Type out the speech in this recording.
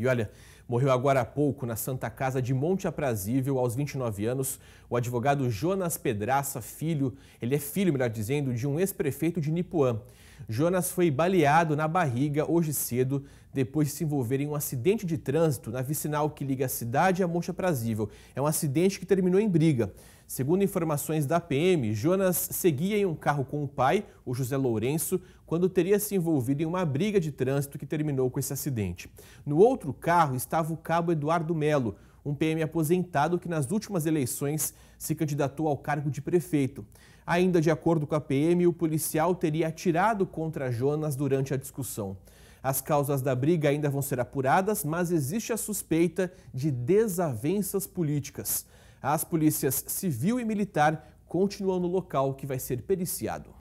E olha, Morreu agora há pouco na Santa Casa de Monte Aprazível, aos 29 anos, o advogado Jonas Pedraça Filho. Ele é filho, melhor dizendo, de um ex-prefeito de Nipuã. Jonas foi baleado na barriga hoje cedo, depois de se envolver em um acidente de trânsito na vicinal que liga a cidade a Monte Aprazível. É um acidente que terminou em briga. Segundo informações da PM, Jonas seguia em um carro com o pai, o José Lourenço, quando teria se envolvido em uma briga de trânsito que terminou com esse acidente. No outro carro estava o cabo Eduardo Melo, um PM aposentado que nas últimas eleições se candidatou ao cargo de prefeito. Ainda de acordo com a PM, o policial teria atirado contra Jonas durante a discussão. As causas da briga ainda vão ser apuradas, mas existe a suspeita de desavenças políticas. As polícias civil e militar continuam no local que vai ser periciado.